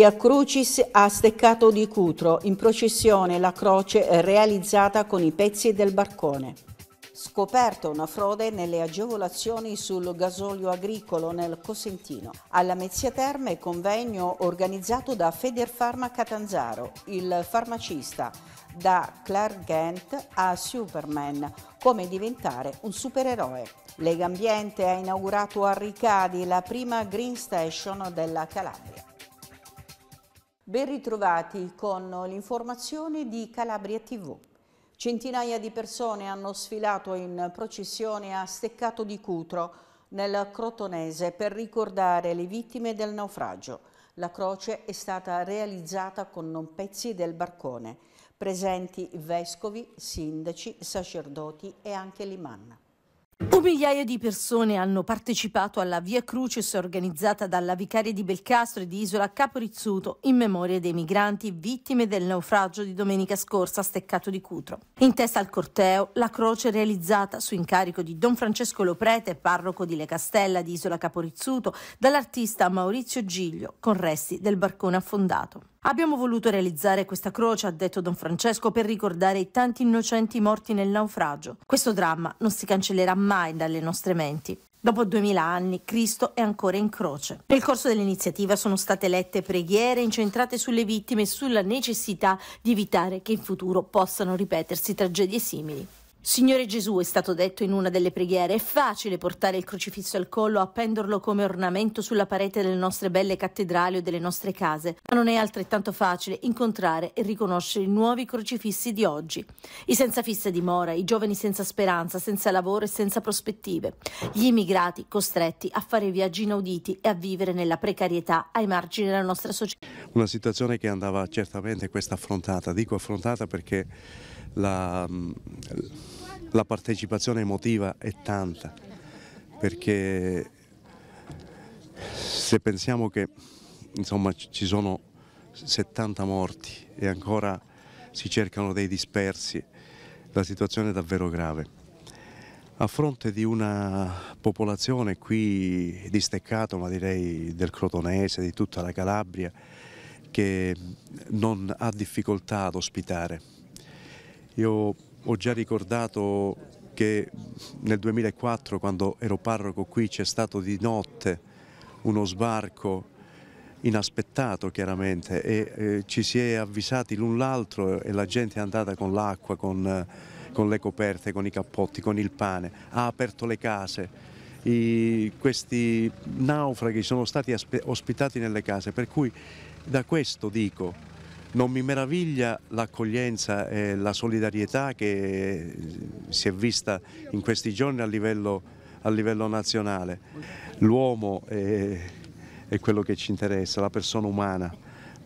Via Crucis a Steccato di Cutro, in processione la croce realizzata con i pezzi del barcone. Scoperta una frode nelle agevolazioni sul gasolio agricolo nel Cosentino. Alla Mezzia Terme convegno organizzato da Federfarma Catanzaro, il farmacista, da Clark Kent a Superman, come diventare un supereroe. Lega Ambiente ha inaugurato a Ricadi la prima Green Station della Calabria. Ben ritrovati con l'informazione di Calabria TV. Centinaia di persone hanno sfilato in processione a Steccato di Cutro, nel Crotonese, per ricordare le vittime del naufragio. La croce è stata realizzata con non pezzi del barcone, presenti vescovi, sindaci, sacerdoti e anche l'imanna. Un migliaio di persone hanno partecipato alla Via Crucis organizzata dalla Vicaria di Belcastro e di Isola Caporizzuto in memoria dei migranti vittime del naufragio di domenica scorsa a Steccato di Cutro. In testa al corteo la croce realizzata su incarico di Don Francesco Loprete, parroco di Le Castella di Isola Caporizzuto, dall'artista Maurizio Giglio, con resti del barcone affondato. Abbiamo voluto realizzare questa croce, ha detto Don Francesco, per ricordare i tanti innocenti morti nel naufragio. Questo dramma non si cancellerà mai dalle nostre menti. Dopo duemila anni Cristo è ancora in croce. Nel corso dell'iniziativa sono state lette preghiere incentrate sulle vittime e sulla necessità di evitare che in futuro possano ripetersi tragedie simili. Signore Gesù, è stato detto in una delle preghiere, è facile portare il crocifisso al collo, appenderlo come ornamento sulla parete delle nostre belle cattedrali o delle nostre case, ma non è altrettanto facile incontrare e riconoscere i nuovi crocifissi di oggi. I senza fissa dimora, i giovani senza speranza, senza lavoro e senza prospettive, gli immigrati costretti a fare viaggi inauditi e a vivere nella precarietà ai margini della nostra società. Una situazione che andava certamente questa affrontata, dico affrontata perché la, la partecipazione emotiva è tanta, perché se pensiamo che insomma, ci sono 70 morti e ancora si cercano dei dispersi, la situazione è davvero grave. A fronte di una popolazione qui Steccato, ma direi del Crotonese, di tutta la Calabria, che non ha difficoltà ad ospitare io ho già ricordato che nel 2004 quando ero parroco qui c'è stato di notte uno sbarco inaspettato chiaramente e eh, ci si è avvisati l'un l'altro e la gente è andata con l'acqua, con, con, le coperte, con i cappotti, con il pane, ha aperto le case. I, questi naufraghi sono stati ospitati nelle case, per cui da questo dico non mi meraviglia l'accoglienza e la solidarietà che si è vista in questi giorni a livello, a livello nazionale. L'uomo è, è, quello che ci interessa, la persona umana.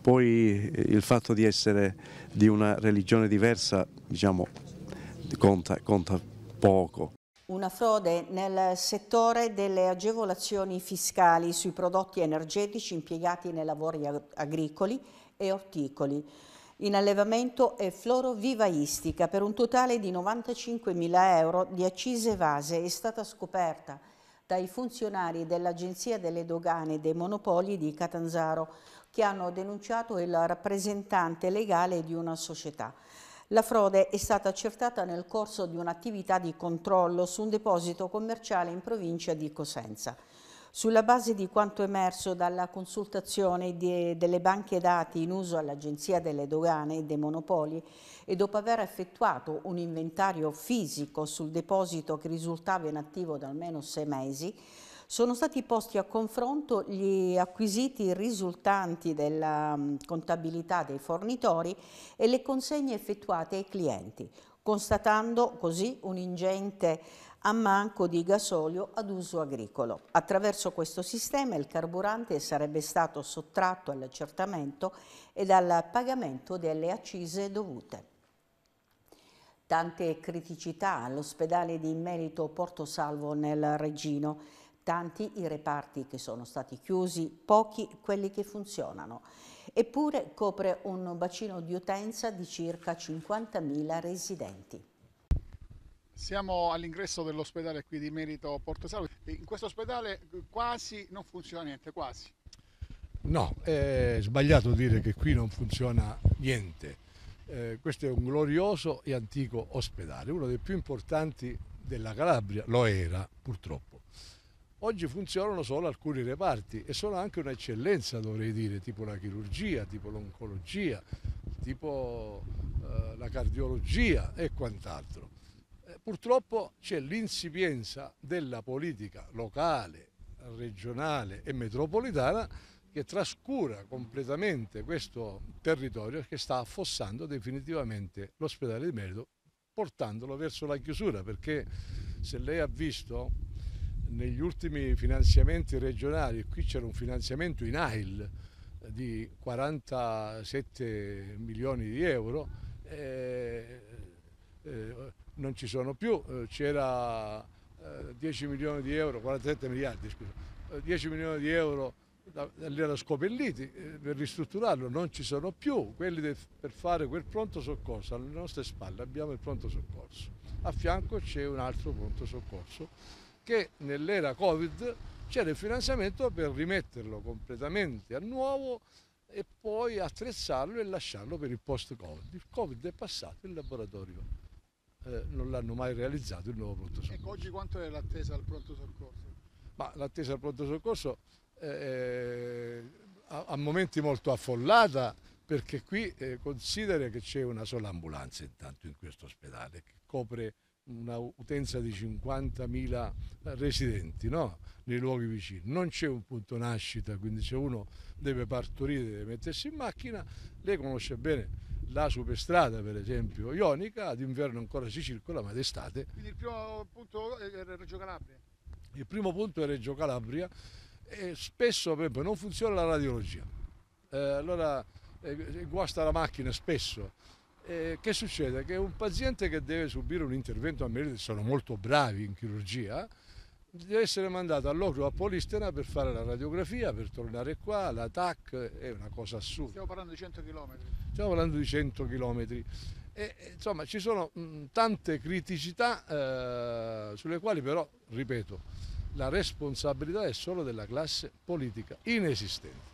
Poi eh, il fatto di essere di una religione diversa diciamo, conta, conta poco. Una frode nel settore delle agevolazioni fiscali sui prodotti energetici impiegati nei lavori agricoli e orticoli in allevamento e florovivaistica per un totale di 95.000 euro di accise evase è stata scoperta dai funzionari dell'Agenzia delle Dogane e dei Monopoli di Catanzaro che hanno denunciato il rappresentante legale di una società. La frode è stata accertata nel corso di un'attività di controllo su un deposito commerciale in provincia di Cosenza. Sulla base di quanto emerso dalla consultazione di, delle banche dati in uso all'Agenzia delle Dogane e dei Monopoli e dopo aver effettuato un inventario fisico sul deposito che risultava inattivo da almeno sei mesi, sono stati posti a confronto gli acquisiti risultanti della mm, contabilità dei fornitori e le consegne effettuate ai clienti, constatando così un ingente a manco di gasolio ad uso agricolo. Attraverso questo sistema il carburante sarebbe stato sottratto all'accertamento e al pagamento delle accise dovute. Tante criticità all'ospedale di merito Porto Salvo nel Regino, tanti i reparti che sono stati chiusi, pochi quelli che funzionano. Eppure copre un bacino di utenza di circa 50.000 residenti. Siamo all'ingresso dell'ospedale qui di Merito Porto Salvo. In questo ospedale quasi non funziona niente, quasi. No, è sbagliato dire che qui non funziona niente. Eh, questo è un glorioso e antico ospedale, uno dei più importanti della Calabria, lo era purtroppo. Oggi funzionano solo alcuni reparti e sono anche un'eccellenza, dovrei dire, tipo la chirurgia, tipo l'oncologia, tipo eh, la cardiologia e quant'altro Purtroppo c'è l'insipienza della politica locale, regionale e metropolitana che trascura completamente questo territorio che sta affossando definitivamente l'ospedale di merito portandolo verso la chiusura perché se lei ha visto negli ultimi finanziamenti regionali, qui c'era un finanziamento in AIL di 47 milioni di euro, eh, eh, non ci sono più, eh, c'era 10 eh, milioni di euro, 47 miliardi scusa, 10 eh, milioni di euro da, da lì erano scopelliti per ristrutturarlo, non ci sono più, quelli de, per fare quel pronto soccorso, alle nostre spalle abbiamo il pronto soccorso, a fianco c'è un altro pronto soccorso che nell'era Covid c'era il finanziamento per rimetterlo completamente a nuovo e poi attrezzarlo e lasciarlo per il post-Covid. Il Covid è passato, il laboratorio eh, non l'hanno mai realizzato il nuovo pronto soccorso. Ecco, oggi quanto è l'attesa al pronto soccorso? Ma l'attesa al pronto soccorso è a, momenti molto affollata perché qui eh, considera che c'è una sola ambulanza intanto in questo ospedale che copre una utenza di 50.000 residenti no? nei luoghi vicini. Non c'è un punto nascita, quindi se uno deve partorire, deve mettersi in macchina, lei conosce bene la superstrada per esempio Ionica, d'inverno ancora si circola ma d'estate. Quindi il primo punto è Reggio Calabria? Il primo punto è Reggio Calabria e spesso per esempio, non funziona la radiologia, eh, allora eh, eh, guasta la macchina spesso. Eh, che succede? Che un paziente che deve subire un intervento a merito, sono molto bravi in chirurgia, deve essere mandato all'Ocro a Polistena per fare la radiografia, per tornare qua, la TAC è una cosa assurda. Stiamo parlando di 100 km. Stiamo parlando di 100 km. E, insomma ci sono mh, mm, tante criticità eh, sulle quali però, ripeto, la responsabilità è solo della classe politica inesistente.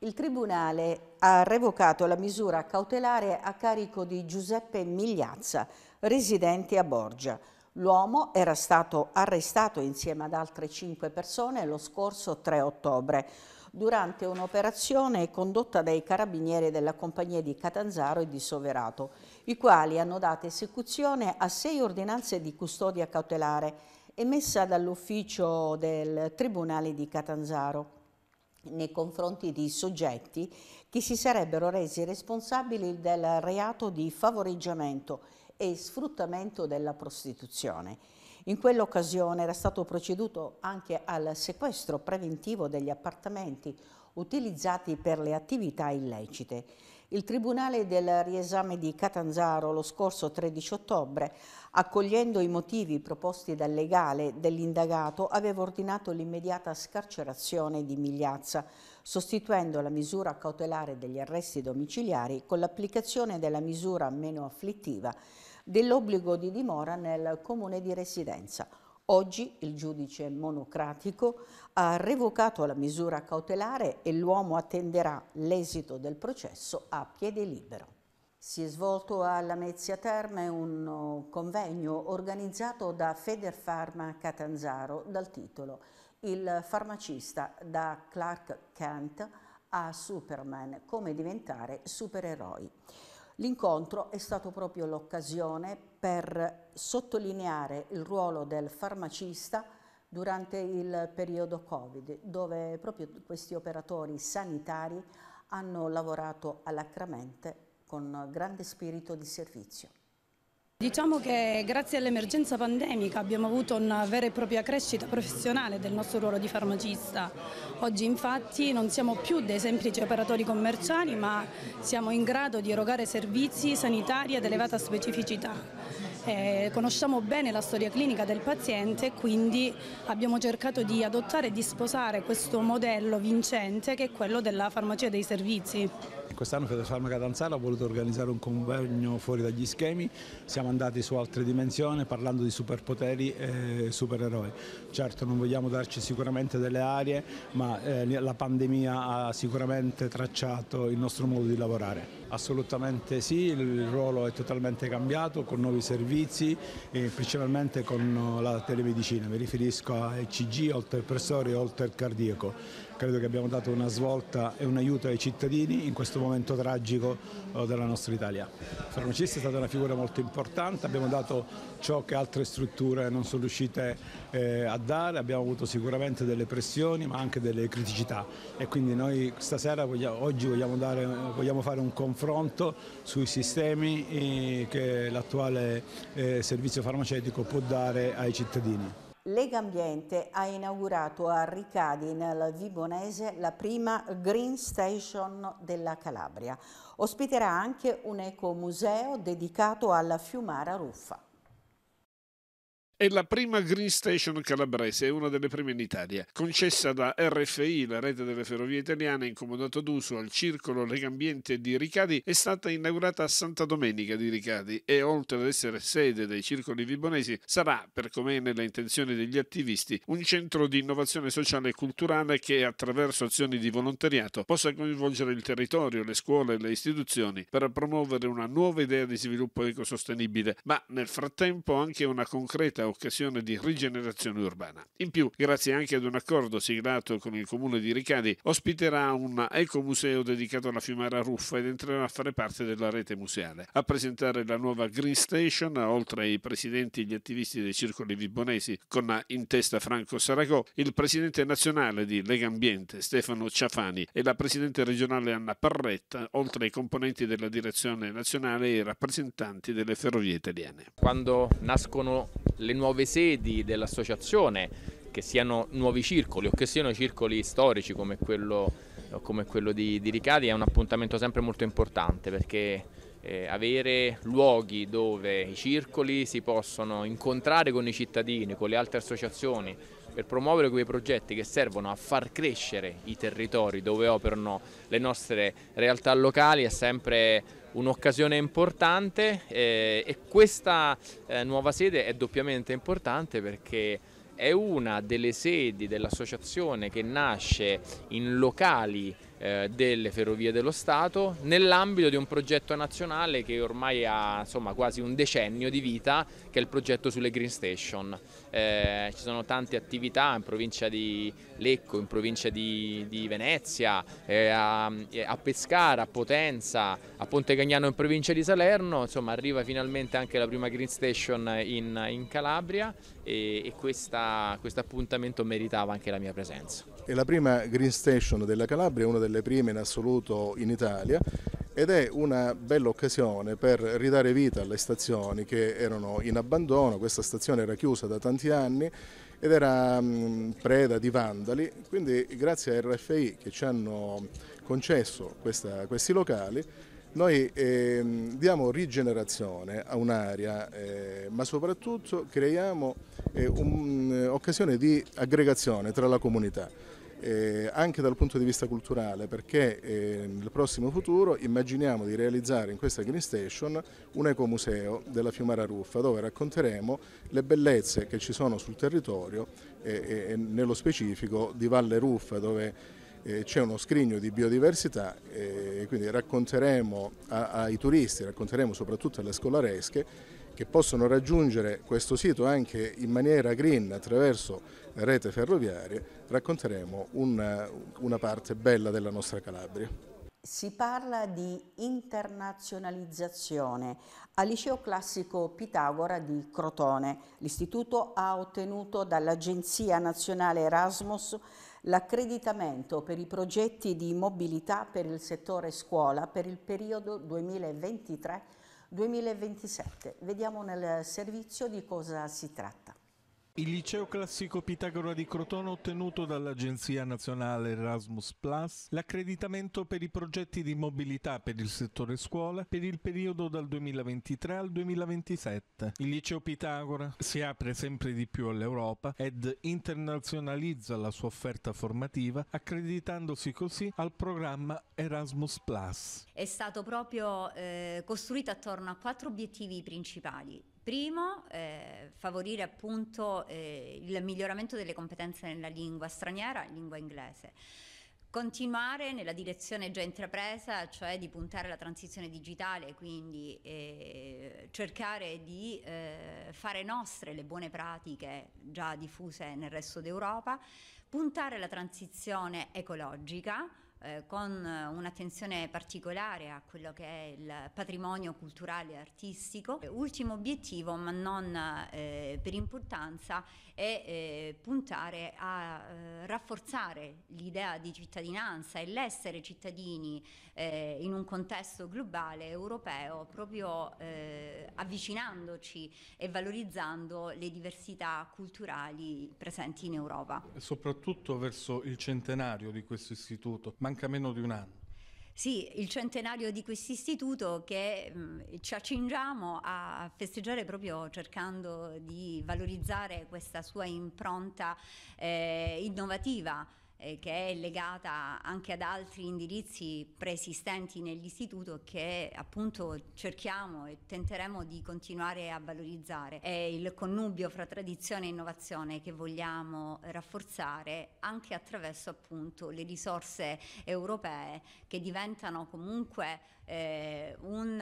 Il Tribunale ha revocato la misura cautelare a carico di Giuseppe Migliazza, residente a Borgia. L'uomo era stato arrestato insieme ad altre cinque persone lo scorso 3 ottobre durante un'operazione condotta dai carabinieri della compagnia di Catanzaro e di Soverato, i quali hanno dato esecuzione a sei ordinanze di custodia cautelare emessa dall'ufficio del Tribunale di Catanzaro nei confronti di soggetti che si sarebbero resi responsabili del reato di favoreggiamento e sfruttamento della prostituzione. In quell'occasione era stato proceduto anche al sequestro preventivo degli appartamenti utilizzati per le attività illecite. Il Tribunale del riesame di Catanzaro lo scorso 13 ottobre, accogliendo i motivi proposti dal legale dell'indagato, aveva ordinato l'immediata scarcerazione di Migliazza, sostituendo la misura cautelare degli arresti domiciliari con l'applicazione della misura meno afflittiva dell'obbligo di dimora nel comune di residenza. Oggi il giudice monocratico ha revocato la misura cautelare e l'uomo attenderà l'esito del processo a piede libero. Si è svolto a Lamezia Terme un convegno organizzato da Federfarma Catanzaro dal titolo Il farmacista da Clark Kent a Superman, come diventare supereroi. L'incontro è stato proprio l'occasione per sottolineare il ruolo del farmacista durante il periodo Covid, dove proprio questi operatori sanitari hanno lavorato alacramente con grande spirito di servizio. Diciamo che grazie all'emergenza pandemica abbiamo avuto una vera e propria crescita professionale del nostro ruolo di farmacista. Oggi infatti non siamo più dei semplici operatori commerciali ma siamo in grado di erogare servizi sanitari ad elevata specificità. Eh, conosciamo bene la storia clinica del paziente e quindi abbiamo cercato di adottare e di sposare questo modello vincente che è quello della farmacia dei servizi. Quest'anno Federfarmaca Danzara ha voluto organizzare un convegno fuori dagli schemi, siamo andati su altre dimensioni parlando di superpoteri e supereroi. Certo non vogliamo darci sicuramente delle arie, ma eh, la pandemia ha sicuramente tracciato il nostro modo di lavorare. Assolutamente sì, il ruolo è totalmente cambiato con nuovi servizi, principalmente con eh, la telemedicina, mi riferisco a ECG, oltre al pressore e oltre al cardiaco credo che abbiamo dato una svolta e un aiuto ai cittadini in questo momento tragico eh, della nostra Italia. Farmacista è stata una figura molto importante, abbiamo dato ciò che altre strutture non sono riuscite eh, a dare, abbiamo avuto sicuramente delle pressioni ma anche delle criticità e quindi noi stasera, oggi vogliamo, dare, vogliamo fare un confronto sui sistemi eh, che l'attuale servizio farmaceutico può dare ai cittadini. Lega Ambiente ha inaugurato a Ricadi, nel Vibonese, la prima Green Station della Calabria. Ospiterà anche un ecomuseo dedicato alla Fiumara Ruffa. È la prima Green Station calabrese, è una delle prime in Italia, concessa da RFI, la rete delle ferrovie italiane, in comodato d'uso al circolo Legambiente di Ricadi, è stata inaugurata a Santa Domenica di Ricadi e oltre ad essere sede dei circoli vibonesi, sarà, per com'è nelle intenzioni degli attivisti, un centro di innovazione sociale e culturale che attraverso azioni di volontariato possa coinvolgere il territorio, le scuole e le istituzioni per promuovere una nuova idea di sviluppo ecosostenibile, ma nel frattempo anche una concreta occasione di rigenerazione urbana. In più, grazie anche ad un accordo siglato con il comune di Ricadi, ospiterà un ecomuseo dedicato alla fiumara Ruffa ed entrerà a fare parte della rete museale. A presentare la nuova Green Station, oltre ai presidenti e gli attivisti dei circoli vibonesi, con in testa Franco Saragò, il presidente nazionale di Lega Ambiente Stefano Ciafani e la presidente regionale Anna Parretta, oltre ai componenti della direzione nazionale e i rappresentanti delle ferrovie italiane. Quando nascono le nuove sedi dell'associazione, che siano nuovi circoli o che siano circoli storici come quello, come quello di, di, Ricadi, è un appuntamento sempre molto importante perché eh, avere luoghi dove i circoli si possono incontrare con i cittadini, con le altre associazioni, per promuovere quei progetti che servono a far crescere i territori dove operano le nostre realtà locali è sempre un'occasione importante eh, e questa eh, nuova sede è doppiamente importante perché è una delle sedi dell'associazione che nasce in locali eh, delle ferrovie dello Stato nell'ambito di un progetto nazionale che ormai ha insomma, quasi un decennio di vita che è il progetto sulle Green Station. Eh, ci sono tante attività in provincia di Lecco, in provincia di, di Venezia, eh, a, eh, a, Pescara, a Potenza, a Ponte Cagnano in provincia di Salerno, insomma arriva finalmente anche la prima Green Station in, in Calabria e, e questa, questo appuntamento meritava anche la mia presenza. È la prima green station della Calabria, una delle prime in assoluto in Italia ed è una bella occasione per ridare vita alle stazioni che erano in abbandono, questa stazione era chiusa da tanti anni ed era mm, preda di vandali, quindi grazie a RFI che ci hanno concesso questa, questi locali noi eh, diamo rigenerazione a un'area, eh, ma soprattutto creiamo eh, un'occasione mm, di aggregazione tra la comunità eh, anche dal punto di vista culturale perché eh, nel prossimo futuro immaginiamo di realizzare in questa Green Station un ecomuseo della Fiumara Ruffa dove racconteremo le bellezze che ci sono sul territorio eh, e nello specifico di Valle Ruffa dove eh, c'è uno scrigno di biodiversità eh, e quindi racconteremo a, ai turisti, racconteremo soprattutto alle scolaresche che possono raggiungere questo sito anche in maniera green attraverso rete ferroviarie, racconteremo una, una parte bella della nostra Calabria. Si parla di internazionalizzazione. Al liceo classico Pitagora di Crotone, l'istituto ha ottenuto dall'Agenzia Nazionale Erasmus l'accreditamento per i progetti di mobilità per il settore scuola per il periodo 2023 2023 2027. Vediamo nel servizio di cosa si tratta. Il liceo classico Pitagora di Crotone ha ottenuto dall'Agenzia Nazionale Erasmus Plus l'accreditamento per i progetti di mobilità per il settore scuola per il periodo dal 2023 al 2027. Il liceo Pitagora si apre sempre di più all'Europa ed internazionalizza la sua offerta formativa accreditandosi così al programma Erasmus Plus. È stato proprio eh, costruito attorno a quattro obiettivi principali Primo, eh, favorire appunto eh, il miglioramento delle competenze nella lingua straniera, lingua inglese. Continuare nella direzione già intrapresa, cioè di puntare alla transizione digitale, quindi eh, cercare di eh, fare nostre le buone pratiche già diffuse nel resto d'Europa, puntare alla transizione ecologica, eh, con eh, un'attenzione particolare a quello che è il patrimonio culturale e artistico. Eh, ultimo obiettivo, ma non eh, per importanza, è eh, puntare a rafforzare l'idea di cittadinanza e l'essere cittadini in un contesto globale europeo, proprio avvicinandoci e valorizzando le diversità culturali presenti in Europa. Soprattutto verso il centenario di questo istituto. Ma manca meno di un anno. Sì, il centenario di questo istituto che mh, ci accingiamo a festeggiare proprio cercando di valorizzare questa sua impronta eh, innovativa eh, che è legata anche ad altri indirizzi preesistenti nell'istituto che appunto cerchiamo e tenteremo di continuare a valorizzare. È il connubio fra tradizione e innovazione che vogliamo rafforzare anche attraverso appunto le risorse europee che diventano comunque eh, un,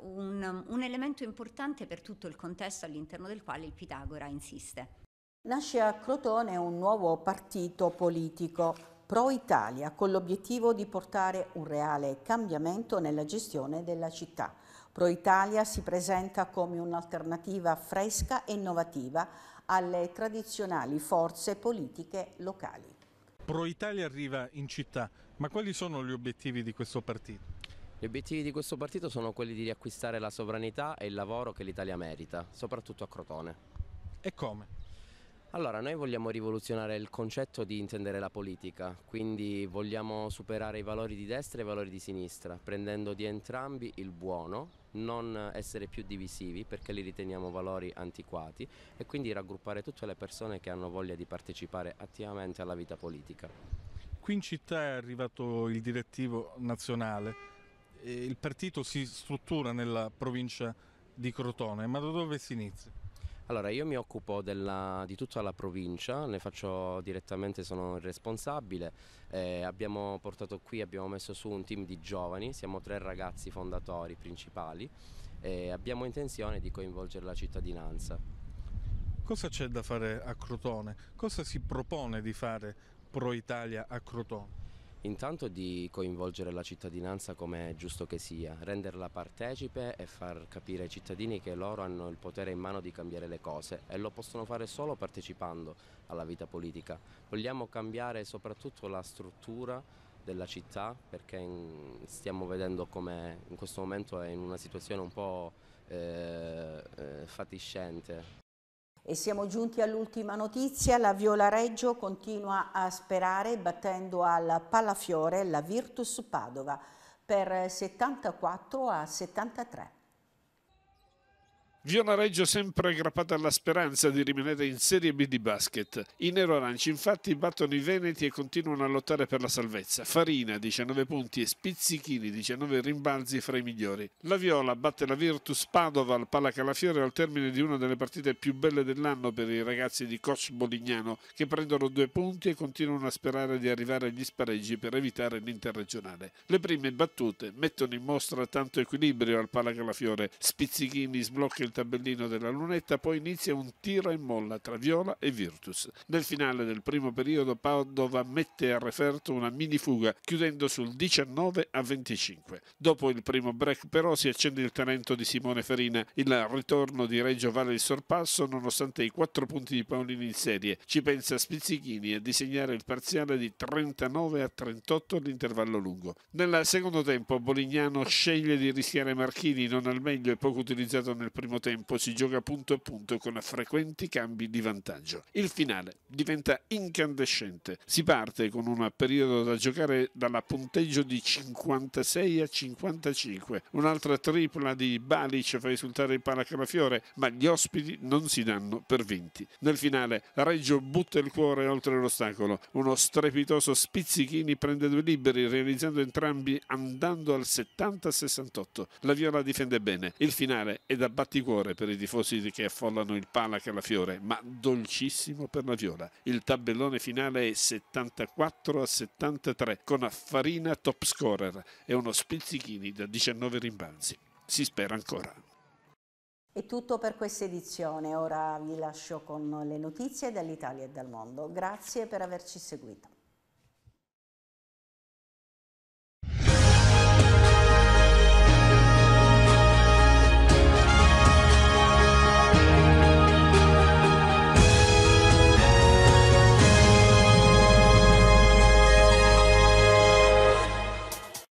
un, un elemento importante per tutto il contesto all'interno del quale il Pitagora insiste. Nasce a Crotone un nuovo partito politico, Pro Italia, con l'obiettivo di portare un reale cambiamento nella gestione della città. Pro Italia si presenta come un'alternativa fresca e innovativa alle tradizionali forze politiche locali. Pro Italia arriva in città, ma quali sono gli obiettivi di questo partito? Gli obiettivi di questo partito sono quelli di riacquistare la sovranità e il lavoro che l'Italia merita, soprattutto a Crotone. E come? Allora, noi vogliamo rivoluzionare il concetto di intendere la politica, quindi vogliamo superare i valori di destra e i valori di sinistra, prendendo di entrambi il buono, non essere più divisivi perché li riteniamo valori antiquati e quindi raggruppare tutte le persone che hanno voglia di partecipare attivamente alla vita politica. Qui in città è arrivato il direttivo nazionale, eh, il partito si struttura nella provincia di Crotone, ma da dove si inizia? Allora, io mi occupo della, di tutta la provincia, ne faccio direttamente, sono il responsabile. Eh, abbiamo portato qui, abbiamo messo su un team di giovani, siamo tre ragazzi fondatori principali e abbiamo intenzione di coinvolgere la cittadinanza. Cosa c'è da fare a Crotone? Cosa si propone di fare Pro Italia a Crotone? Intanto di coinvolgere la cittadinanza come è giusto che sia, renderla partecipe e far capire ai cittadini che loro hanno il potere in mano di cambiare le cose e lo possono fare solo partecipando alla vita politica. Vogliamo cambiare soprattutto la struttura della città perché stiamo vedendo come in questo momento è in una situazione un po' eh, eh fatiscente. E siamo giunti all'ultima notizia, la Viola Reggio continua a sperare battendo al Palafiore la Virtus Padova per 74 a 73. Viola Reggio sempre aggrappata alla speranza di rimanere in Serie B di basket. I nero-aranci infatti battono i veneti e continuano a lottare per la salvezza. Farina 19 punti e Spizzichini 19 rimbalzi fra i migliori. La Viola batte la Virtus Padova al Pallacalafiore al termine di una delle partite più belle dell'anno per i ragazzi di Coach Bolignano che prendono due punti e continuano a sperare di arrivare agli spareggi per evitare l'interregionale. Le prime battute mettono in mostra tanto equilibrio al Pallacalafiore. Spizzichini sblocca il tabellino della lunetta, poi inizia un tira e molla tra Viola e Virtus. Nel finale del primo periodo Padova mette a referto una mini fuga, chiudendo sul 19 a 25. Dopo il primo break però si accende il talento di Simone Farina. Il ritorno di Reggio vale il sorpasso nonostante i quattro punti di Paolini in serie. Ci pensa Spizzichini a disegnare il parziale di 39 a 38 all'intervallo lungo. Nel secondo tempo Bolignano sceglie di rischiare Marchini non al meglio e poco utilizzato nel primo tempo si gioca punto a punto con frequenti cambi di vantaggio. Il finale diventa incandescente. Si parte con un periodo da giocare dalla punteggio di 56 a 55. Un'altra tripla di Balic fa esultare il Palacafiore, ma gli ospiti non si danno per vinti. Nel finale Reggio butta il cuore oltre l'ostacolo. Uno strepitoso Spizzichini prende due liberi, realizzando entrambi andando al 70-68. La Viola difende bene. Il finale è da batticuore cuore per i tifosi che affollano il Palac alla Fiore, ma dolcissimo per la Viola. Il tabellone finale è 74 a 73 con Farina top scorer e uno Spizzichini da 19 rimbalzi. Si spera ancora. È tutto per questa edizione, ora vi lascio con le notizie dall'Italia e dal mondo. Grazie per averci seguito.